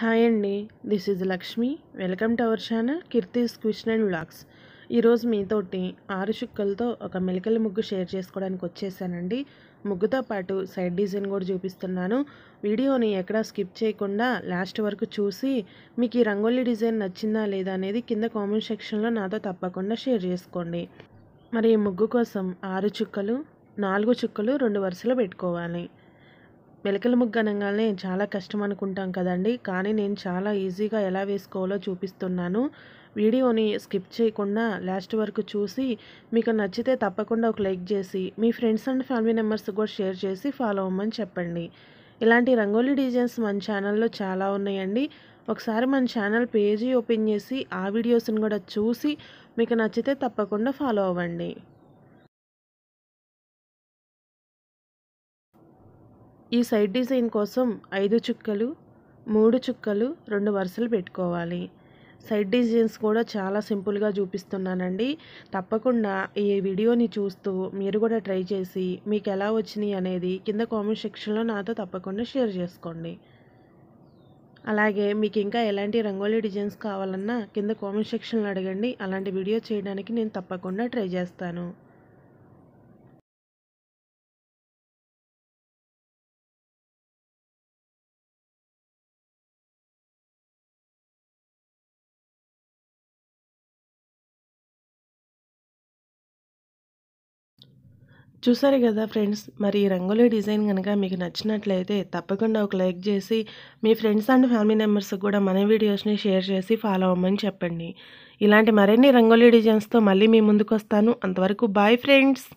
hi అండి this is Lakshmi welcome to our channel Keerthi's cuisine and vlogs ఈరోజు మీతోటి ఆరు చుక్కలతో ఒక మెలికల ముగ్గు షేర్ చేసుకోవడానికి వచ్చేసానండి ముగ్గుతో పాటు సైడ్ డిజైన్ కూడా చూపిస్తున్నాను వీడియోని ఎక్కడా స్కిప్ చేయకుండా లాస్ట్ వరకు చూసి మీకు ఈ రంగోలీ డిజైన్ నచ్చిందా లేదా అనేది కింద కామెంట్ సెక్షన్లో నాతో తప్పకుండా షేర్ చేసుకోండి మరి ఈ ముగ్గు కోసం ఆరు చుక్కలు నాలుగు చుక్కలు రెండు వరుసలు పెట్టుకోవాలి మెలకల ముగ్గు అనగానే చాలా కష్టం అనుకుంటాం కదండి కానీ నేను చాలా ఈజీగా ఎలా వేసుకోవాలో చూపిస్తున్నాను వీడియోని స్కిప్ చేయకుండా లాస్ట్ వరకు చూసి మీకు నచ్చితే తప్పకుండా ఒక లైక్ చేసి మీ ఫ్రెండ్స్ అండ్ ఫ్యామిలీ మెంబర్స్ కూడా షేర్ చేసి ఫాలో అవ్వమని చెప్పండి ఇలాంటి రంగోలీ డిజైన్స్ మన ఛానల్లో చాలా ఉన్నాయండి ఒకసారి మన ఛానల్ పేజీ ఓపెన్ చేసి ఆ వీడియోస్ని కూడా చూసి మీకు నచ్చితే తప్పకుండా ఫాలో అవ్వండి ఈ సైడ్ డిజైన్ కోసం ఐదు చుక్కలు మూడు చుక్కలు రెండు వరుసలు పెట్టుకోవాలి సైడ్ డిజైన్స్ కూడా చాలా సింపుల్గా చూపిస్తున్నానండి తప్పకుండా ఈ వీడియోని చూస్తూ మీరు కూడా ట్రై చేసి మీకు ఎలా వచ్చినాయి అనేది కింద కామెంట్ సెక్షన్లో నాతో తప్పకుండా షేర్ చేసుకోండి అలాగే మీకు ఇంకా ఎలాంటి రంగోలీ డిజైన్స్ కావాలన్నా కింద కామెంట్ సెక్షన్లో అడగండి అలాంటి వీడియో చేయడానికి నేను తప్పకుండా ట్రై చేస్తాను చూసారు కదా ఫ్రెండ్స్ మరి ఈ రంగులే డిజైన్ కనుక మీకు నచ్చినట్లయితే తప్పకుండా ఒక లైక్ చేసి మీ ఫ్రెండ్స్ అండ్ ఫ్యామిలీ మెంబర్స్కి కూడా మన వీడియోస్ని షేర్ చేసి ఫాలో అవ్వమని చెప్పండి ఇలాంటి మరిన్ని రంగోలీ డిజైన్స్తో మళ్ళీ మీ ముందుకు వస్తాను అంతవరకు బాయ్ ఫ్రెండ్స్